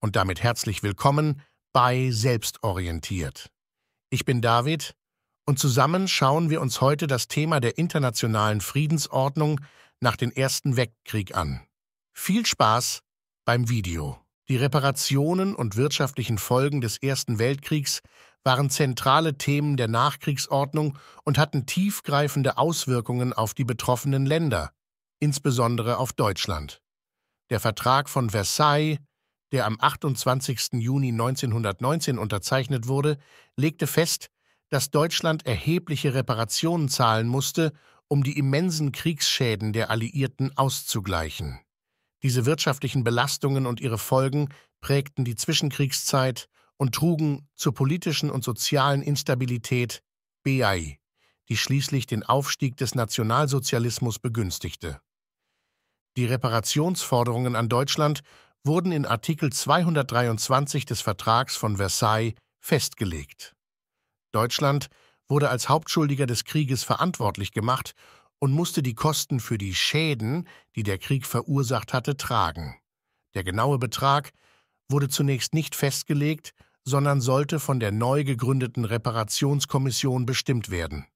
und damit herzlich willkommen bei Selbstorientiert. Ich bin David und zusammen schauen wir uns heute das Thema der internationalen Friedensordnung nach dem Ersten Weltkrieg an. Viel Spaß beim Video. Die Reparationen und wirtschaftlichen Folgen des Ersten Weltkriegs waren zentrale Themen der Nachkriegsordnung und hatten tiefgreifende Auswirkungen auf die betroffenen Länder, insbesondere auf Deutschland. Der Vertrag von Versailles der am 28. Juni 1919 unterzeichnet wurde, legte fest, dass Deutschland erhebliche Reparationen zahlen musste, um die immensen Kriegsschäden der Alliierten auszugleichen. Diese wirtschaftlichen Belastungen und ihre Folgen prägten die Zwischenkriegszeit und trugen zur politischen und sozialen Instabilität BAI, die schließlich den Aufstieg des Nationalsozialismus begünstigte. Die Reparationsforderungen an Deutschland wurden in Artikel 223 des Vertrags von Versailles festgelegt. Deutschland wurde als Hauptschuldiger des Krieges verantwortlich gemacht und musste die Kosten für die Schäden, die der Krieg verursacht hatte, tragen. Der genaue Betrag wurde zunächst nicht festgelegt, sondern sollte von der neu gegründeten Reparationskommission bestimmt werden.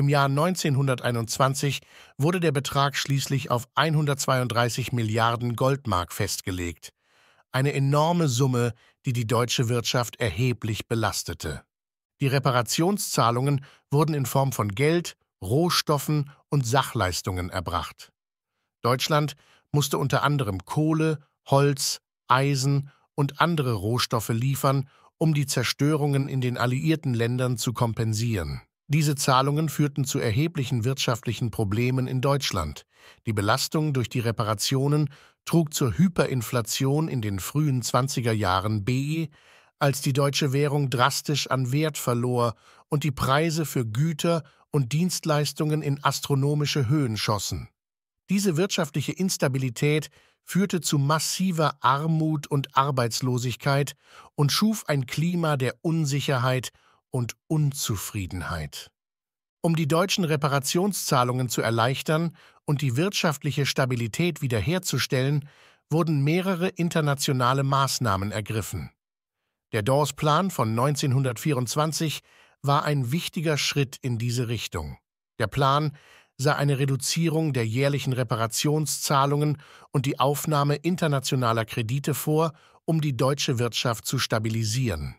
Im Jahr 1921 wurde der Betrag schließlich auf 132 Milliarden Goldmark festgelegt. Eine enorme Summe, die die deutsche Wirtschaft erheblich belastete. Die Reparationszahlungen wurden in Form von Geld, Rohstoffen und Sachleistungen erbracht. Deutschland musste unter anderem Kohle, Holz, Eisen und andere Rohstoffe liefern, um die Zerstörungen in den alliierten Ländern zu kompensieren. Diese Zahlungen führten zu erheblichen wirtschaftlichen Problemen in Deutschland. Die Belastung durch die Reparationen trug zur Hyperinflation in den frühen 20er Jahren B, e, als die deutsche Währung drastisch an Wert verlor und die Preise für Güter und Dienstleistungen in astronomische Höhen schossen. Diese wirtschaftliche Instabilität führte zu massiver Armut und Arbeitslosigkeit und schuf ein Klima der Unsicherheit und Unzufriedenheit. Um die deutschen Reparationszahlungen zu erleichtern und die wirtschaftliche Stabilität wiederherzustellen, wurden mehrere internationale Maßnahmen ergriffen. Der Dawes-Plan von 1924 war ein wichtiger Schritt in diese Richtung. Der Plan sah eine Reduzierung der jährlichen Reparationszahlungen und die Aufnahme internationaler Kredite vor, um die deutsche Wirtschaft zu stabilisieren.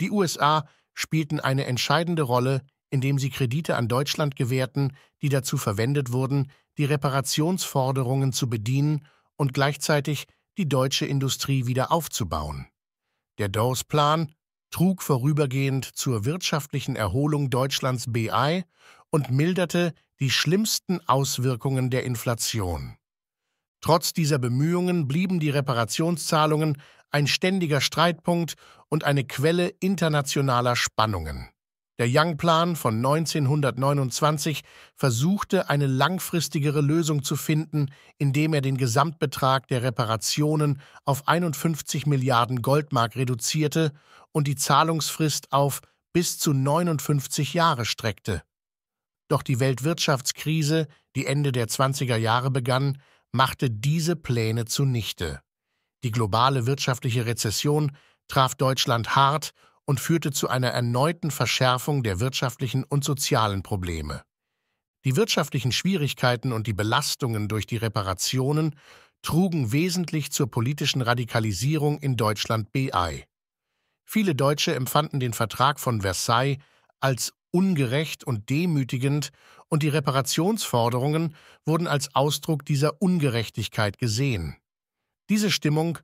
Die USA spielten eine entscheidende Rolle, indem sie Kredite an Deutschland gewährten, die dazu verwendet wurden, die Reparationsforderungen zu bedienen und gleichzeitig die deutsche Industrie wieder aufzubauen. Der Dawes-Plan trug vorübergehend zur wirtschaftlichen Erholung Deutschlands BI und milderte die schlimmsten Auswirkungen der Inflation. Trotz dieser Bemühungen blieben die Reparationszahlungen ein ständiger Streitpunkt und eine Quelle internationaler Spannungen. Der Young-Plan von 1929 versuchte, eine langfristigere Lösung zu finden, indem er den Gesamtbetrag der Reparationen auf 51 Milliarden Goldmark reduzierte und die Zahlungsfrist auf bis zu 59 Jahre streckte. Doch die Weltwirtschaftskrise, die Ende der 20er Jahre begann, machte diese Pläne zunichte. Die globale wirtschaftliche Rezession traf Deutschland hart und führte zu einer erneuten Verschärfung der wirtschaftlichen und sozialen Probleme. Die wirtschaftlichen Schwierigkeiten und die Belastungen durch die Reparationen trugen wesentlich zur politischen Radikalisierung in Deutschland bei. Viele Deutsche empfanden den Vertrag von Versailles als ungerecht und demütigend und die Reparationsforderungen wurden als Ausdruck dieser Ungerechtigkeit gesehen. Diese Stimmung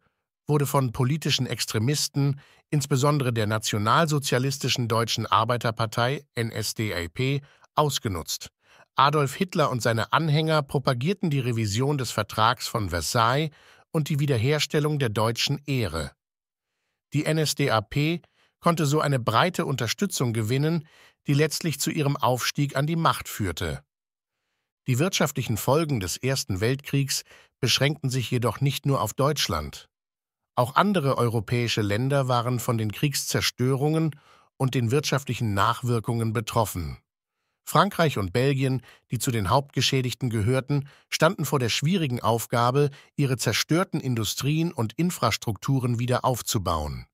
wurde von politischen Extremisten, insbesondere der nationalsozialistischen Deutschen Arbeiterpartei NSDAP, ausgenutzt. Adolf Hitler und seine Anhänger propagierten die Revision des Vertrags von Versailles und die Wiederherstellung der deutschen Ehre. Die NSDAP konnte so eine breite Unterstützung gewinnen, die letztlich zu ihrem Aufstieg an die Macht führte. Die wirtschaftlichen Folgen des Ersten Weltkriegs beschränkten sich jedoch nicht nur auf Deutschland. Auch andere europäische Länder waren von den Kriegszerstörungen und den wirtschaftlichen Nachwirkungen betroffen. Frankreich und Belgien, die zu den Hauptgeschädigten gehörten, standen vor der schwierigen Aufgabe, ihre zerstörten Industrien und Infrastrukturen wieder aufzubauen.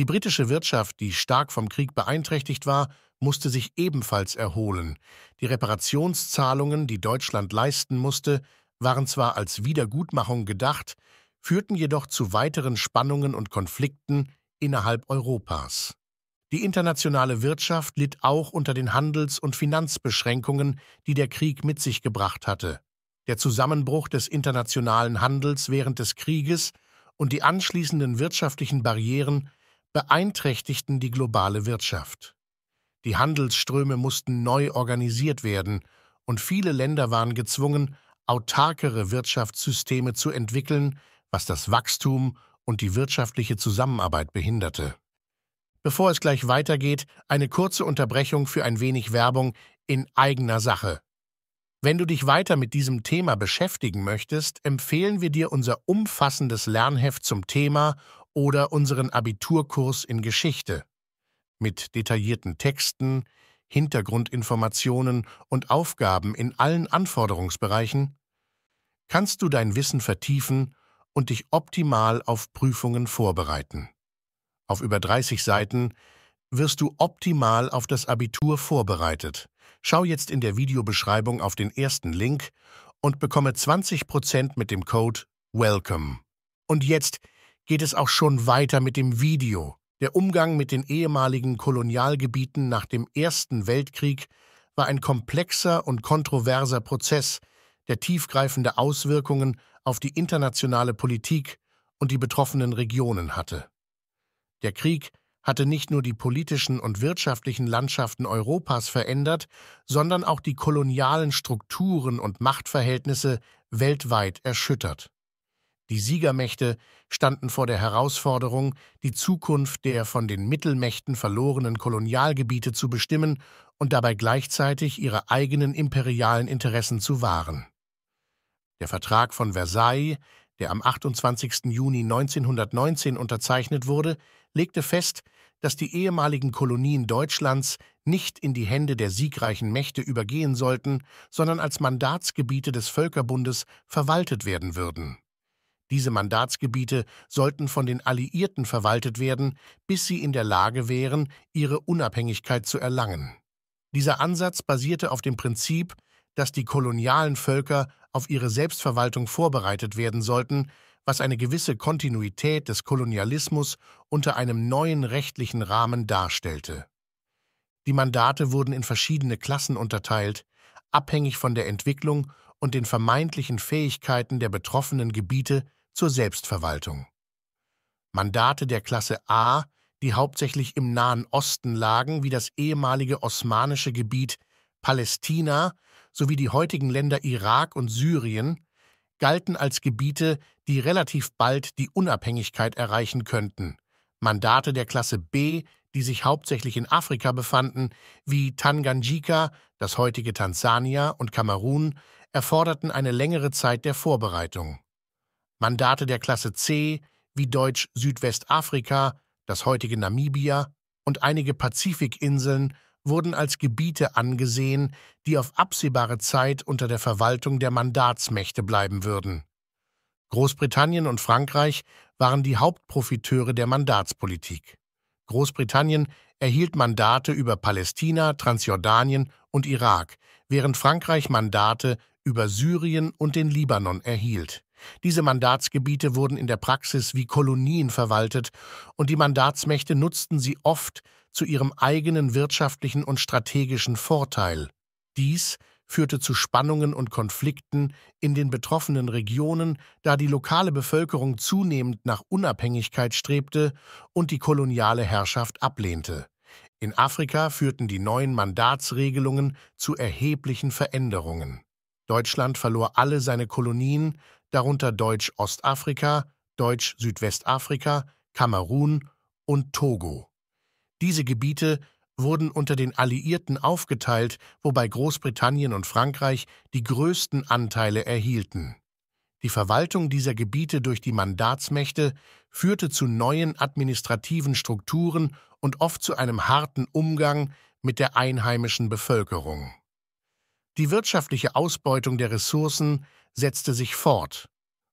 Die britische Wirtschaft, die stark vom Krieg beeinträchtigt war, musste sich ebenfalls erholen. Die Reparationszahlungen, die Deutschland leisten musste, waren zwar als Wiedergutmachung gedacht, führten jedoch zu weiteren Spannungen und Konflikten innerhalb Europas. Die internationale Wirtschaft litt auch unter den Handels- und Finanzbeschränkungen, die der Krieg mit sich gebracht hatte. Der Zusammenbruch des internationalen Handels während des Krieges und die anschließenden wirtschaftlichen Barrieren beeinträchtigten die globale Wirtschaft. Die Handelsströme mussten neu organisiert werden und viele Länder waren gezwungen, autarkere Wirtschaftssysteme zu entwickeln, was das Wachstum und die wirtschaftliche Zusammenarbeit behinderte. Bevor es gleich weitergeht, eine kurze Unterbrechung für ein wenig Werbung in eigener Sache. Wenn du dich weiter mit diesem Thema beschäftigen möchtest, empfehlen wir dir unser umfassendes Lernheft zum Thema oder unseren Abiturkurs in Geschichte mit detaillierten Texten, Hintergrundinformationen und Aufgaben in allen Anforderungsbereichen, kannst du dein Wissen vertiefen und dich optimal auf Prüfungen vorbereiten. Auf über 30 Seiten wirst du optimal auf das Abitur vorbereitet. Schau jetzt in der Videobeschreibung auf den ersten Link und bekomme 20% mit dem Code WELCOME. Und jetzt geht es auch schon weiter mit dem Video. Der Umgang mit den ehemaligen Kolonialgebieten nach dem Ersten Weltkrieg war ein komplexer und kontroverser Prozess, der tiefgreifende Auswirkungen auf die internationale Politik und die betroffenen Regionen hatte. Der Krieg hatte nicht nur die politischen und wirtschaftlichen Landschaften Europas verändert, sondern auch die kolonialen Strukturen und Machtverhältnisse weltweit erschüttert. Die Siegermächte standen vor der Herausforderung, die Zukunft der von den Mittelmächten verlorenen Kolonialgebiete zu bestimmen und dabei gleichzeitig ihre eigenen imperialen Interessen zu wahren. Der Vertrag von Versailles, der am 28. Juni 1919 unterzeichnet wurde, legte fest, dass die ehemaligen Kolonien Deutschlands nicht in die Hände der siegreichen Mächte übergehen sollten, sondern als Mandatsgebiete des Völkerbundes verwaltet werden würden. Diese Mandatsgebiete sollten von den Alliierten verwaltet werden, bis sie in der Lage wären, ihre Unabhängigkeit zu erlangen. Dieser Ansatz basierte auf dem Prinzip, dass die kolonialen Völker auf ihre Selbstverwaltung vorbereitet werden sollten, was eine gewisse Kontinuität des Kolonialismus unter einem neuen rechtlichen Rahmen darstellte. Die Mandate wurden in verschiedene Klassen unterteilt, abhängig von der Entwicklung und den vermeintlichen Fähigkeiten der betroffenen Gebiete zur Selbstverwaltung. Mandate der Klasse A, die hauptsächlich im Nahen Osten lagen, wie das ehemalige osmanische Gebiet Palästina sowie die heutigen Länder Irak und Syrien, galten als Gebiete, die relativ bald die Unabhängigkeit erreichen könnten. Mandate der Klasse B, die sich hauptsächlich in Afrika befanden, wie Tanganjika, das heutige Tansania und Kamerun, erforderten eine längere Zeit der Vorbereitung. Mandate der Klasse C wie Deutsch Südwestafrika, das heutige Namibia und einige Pazifikinseln wurden als Gebiete angesehen, die auf absehbare Zeit unter der Verwaltung der Mandatsmächte bleiben würden. Großbritannien und Frankreich waren die Hauptprofiteure der Mandatspolitik. Großbritannien erhielt Mandate über Palästina, Transjordanien und Irak, während Frankreich Mandate über Syrien und den Libanon erhielt. Diese Mandatsgebiete wurden in der Praxis wie Kolonien verwaltet, und die Mandatsmächte nutzten sie oft zu ihrem eigenen wirtschaftlichen und strategischen Vorteil. Dies führte zu Spannungen und Konflikten in den betroffenen Regionen, da die lokale Bevölkerung zunehmend nach Unabhängigkeit strebte und die koloniale Herrschaft ablehnte. In Afrika führten die neuen Mandatsregelungen zu erheblichen Veränderungen. Deutschland verlor alle seine Kolonien, darunter Deutsch-Ostafrika, Deutsch-Südwestafrika, Kamerun und Togo. Diese Gebiete wurden unter den Alliierten aufgeteilt, wobei Großbritannien und Frankreich die größten Anteile erhielten. Die Verwaltung dieser Gebiete durch die Mandatsmächte führte zu neuen administrativen Strukturen und oft zu einem harten Umgang mit der einheimischen Bevölkerung. Die wirtschaftliche Ausbeutung der Ressourcen setzte sich fort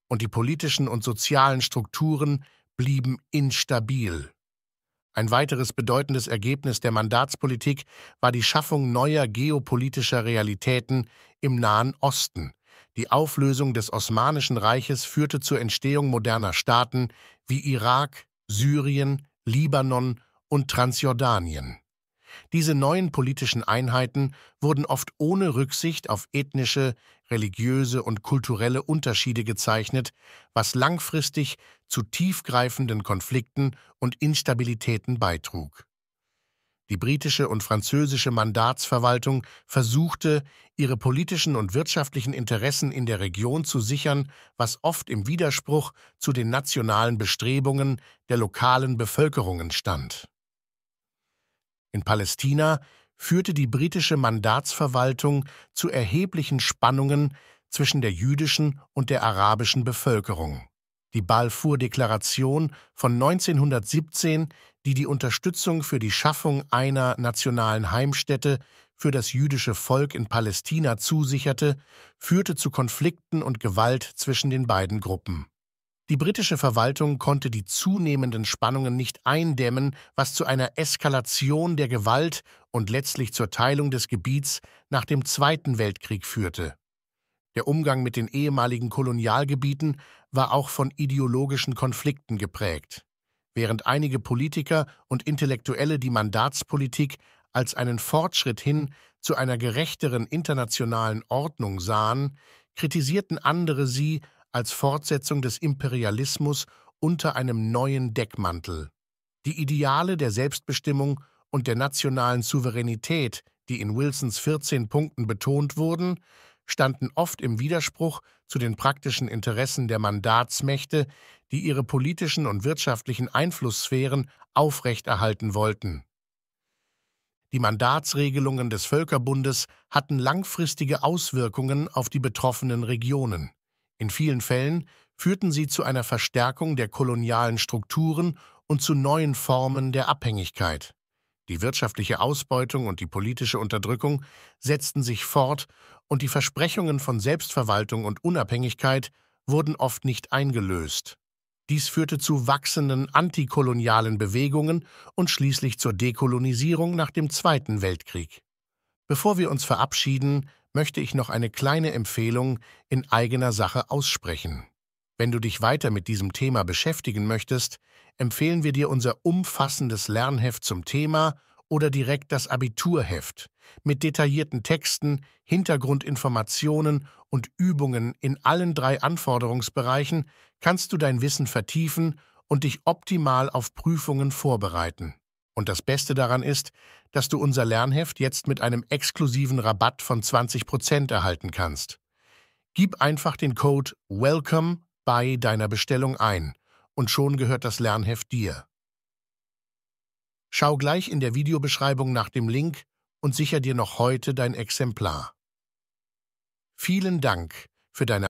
und die politischen und sozialen Strukturen blieben instabil. Ein weiteres bedeutendes Ergebnis der Mandatspolitik war die Schaffung neuer geopolitischer Realitäten im Nahen Osten. Die Auflösung des Osmanischen Reiches führte zur Entstehung moderner Staaten wie Irak, Syrien, Libanon und Transjordanien. Diese neuen politischen Einheiten wurden oft ohne Rücksicht auf ethnische, religiöse und kulturelle Unterschiede gezeichnet, was langfristig zu tiefgreifenden Konflikten und Instabilitäten beitrug. Die britische und französische Mandatsverwaltung versuchte, ihre politischen und wirtschaftlichen Interessen in der Region zu sichern, was oft im Widerspruch zu den nationalen Bestrebungen der lokalen Bevölkerungen stand. In Palästina führte die britische Mandatsverwaltung zu erheblichen Spannungen zwischen der jüdischen und der arabischen Bevölkerung. Die Balfour Deklaration von 1917, die die Unterstützung für die Schaffung einer nationalen Heimstätte für das jüdische Volk in Palästina zusicherte, führte zu Konflikten und Gewalt zwischen den beiden Gruppen. Die britische Verwaltung konnte die zunehmenden Spannungen nicht eindämmen, was zu einer Eskalation der Gewalt und letztlich zur Teilung des Gebiets nach dem Zweiten Weltkrieg führte. Der Umgang mit den ehemaligen Kolonialgebieten war auch von ideologischen Konflikten geprägt. Während einige Politiker und Intellektuelle die Mandatspolitik als einen Fortschritt hin zu einer gerechteren internationalen Ordnung sahen, kritisierten andere sie als Fortsetzung des Imperialismus unter einem neuen Deckmantel. Die Ideale der Selbstbestimmung und der nationalen Souveränität, die in Wilsons 14 Punkten betont wurden, standen oft im Widerspruch zu den praktischen Interessen der Mandatsmächte, die ihre politischen und wirtschaftlichen Einflusssphären aufrechterhalten wollten. Die Mandatsregelungen des Völkerbundes hatten langfristige Auswirkungen auf die betroffenen Regionen. In vielen Fällen führten sie zu einer Verstärkung der kolonialen Strukturen und zu neuen Formen der Abhängigkeit. Die wirtschaftliche Ausbeutung und die politische Unterdrückung setzten sich fort und die Versprechungen von Selbstverwaltung und Unabhängigkeit wurden oft nicht eingelöst. Dies führte zu wachsenden antikolonialen Bewegungen und schließlich zur Dekolonisierung nach dem Zweiten Weltkrieg. Bevor wir uns verabschieden, möchte ich noch eine kleine Empfehlung in eigener Sache aussprechen. Wenn du dich weiter mit diesem Thema beschäftigen möchtest, empfehlen wir dir unser umfassendes Lernheft zum Thema oder direkt das Abiturheft mit detaillierten Texten, Hintergrundinformationen und Übungen in allen drei Anforderungsbereichen kannst du dein Wissen vertiefen und dich optimal auf Prüfungen vorbereiten. Und das Beste daran ist, dass du unser Lernheft jetzt mit einem exklusiven Rabatt von 20% erhalten kannst. Gib einfach den Code WELCOME bei deiner Bestellung ein und schon gehört das Lernheft dir. Schau gleich in der Videobeschreibung nach dem Link und sicher dir noch heute dein Exemplar. Vielen Dank für deine